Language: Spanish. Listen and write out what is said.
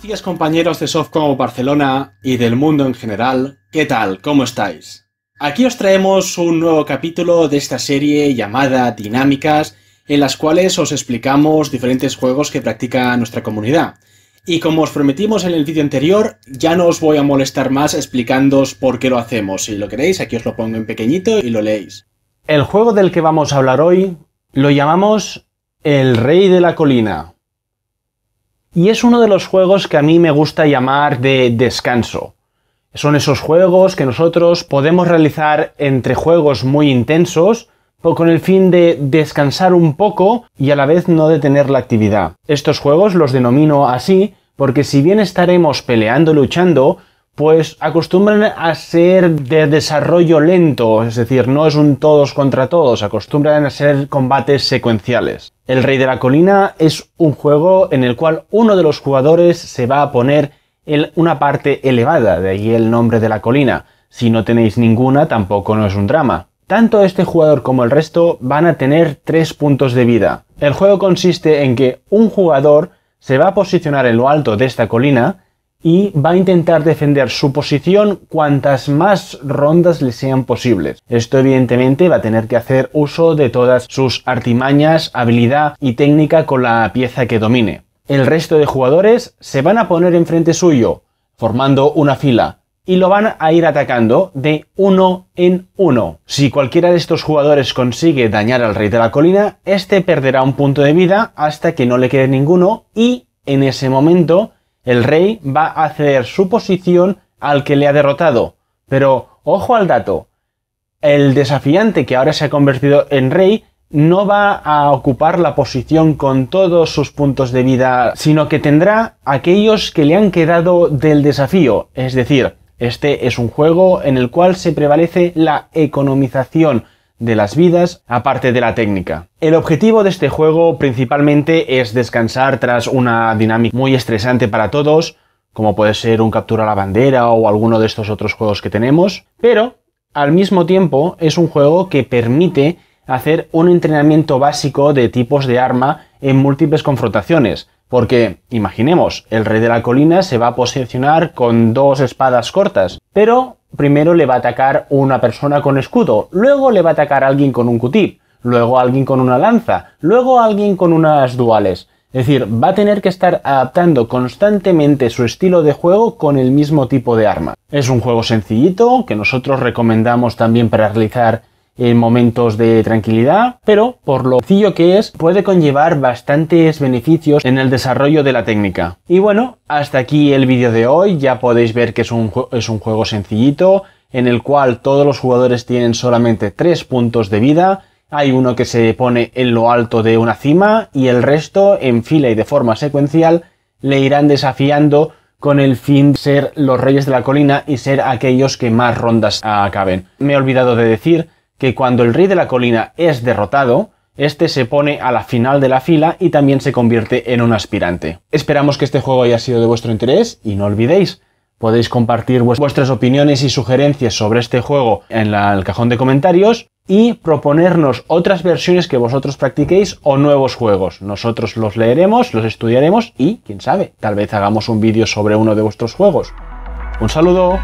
Buenos compañeros de Softcom Barcelona y del mundo en general, ¿qué tal? ¿Cómo estáis? Aquí os traemos un nuevo capítulo de esta serie llamada Dinámicas, en las cuales os explicamos diferentes juegos que practica nuestra comunidad. Y como os prometimos en el vídeo anterior, ya no os voy a molestar más explicándoos por qué lo hacemos. Si lo queréis, aquí os lo pongo en pequeñito y lo leéis. El juego del que vamos a hablar hoy lo llamamos El Rey de la Colina. Y es uno de los juegos que a mí me gusta llamar de descanso. Son esos juegos que nosotros podemos realizar entre juegos muy intensos, con el fin de descansar un poco y a la vez no detener la actividad. Estos juegos los denomino así porque si bien estaremos peleando, luchando, pues acostumbran a ser de desarrollo lento, es decir, no es un todos contra todos, acostumbran a ser combates secuenciales. El Rey de la Colina es un juego en el cual uno de los jugadores se va a poner en una parte elevada, de ahí el nombre de la colina. Si no tenéis ninguna, tampoco no es un drama. Tanto este jugador como el resto van a tener tres puntos de vida. El juego consiste en que un jugador se va a posicionar en lo alto de esta colina y va a intentar defender su posición cuantas más rondas le sean posibles. Esto evidentemente va a tener que hacer uso de todas sus artimañas, habilidad y técnica con la pieza que domine. El resto de jugadores se van a poner enfrente suyo, formando una fila, y lo van a ir atacando de uno en uno. Si cualquiera de estos jugadores consigue dañar al rey de la colina, este perderá un punto de vida hasta que no le quede ninguno y en ese momento el rey va a ceder su posición al que le ha derrotado. Pero ojo al dato, el desafiante que ahora se ha convertido en rey no va a ocupar la posición con todos sus puntos de vida, sino que tendrá aquellos que le han quedado del desafío. Es decir, este es un juego en el cual se prevalece la economización, de las vidas, aparte de la técnica. El objetivo de este juego principalmente es descansar tras una dinámica muy estresante para todos, como puede ser un captura a la bandera o alguno de estos otros juegos que tenemos, pero al mismo tiempo es un juego que permite hacer un entrenamiento básico de tipos de arma en múltiples confrontaciones, porque, imaginemos, el rey de la colina se va a posicionar con dos espadas cortas, pero primero le va a atacar una persona con escudo, luego le va a atacar alguien con un cutip, luego alguien con una lanza, luego alguien con unas duales. Es decir, va a tener que estar adaptando constantemente su estilo de juego con el mismo tipo de arma. Es un juego sencillito que nosotros recomendamos también para realizar en momentos de tranquilidad, pero por lo sencillo que es, puede conllevar bastantes beneficios en el desarrollo de la técnica. Y bueno, hasta aquí el vídeo de hoy, ya podéis ver que es un, es un juego sencillito, en el cual todos los jugadores tienen solamente 3 puntos de vida, hay uno que se pone en lo alto de una cima y el resto, en fila y de forma secuencial, le irán desafiando con el fin de ser los reyes de la colina y ser aquellos que más rondas acaben. Me he olvidado de decir que cuando el rey de la colina es derrotado, este se pone a la final de la fila y también se convierte en un aspirante. Esperamos que este juego haya sido de vuestro interés y no olvidéis, podéis compartir vuestras opiniones y sugerencias sobre este juego en el cajón de comentarios y proponernos otras versiones que vosotros practiquéis o nuevos juegos. Nosotros los leeremos, los estudiaremos y, quién sabe, tal vez hagamos un vídeo sobre uno de vuestros juegos. Un saludo.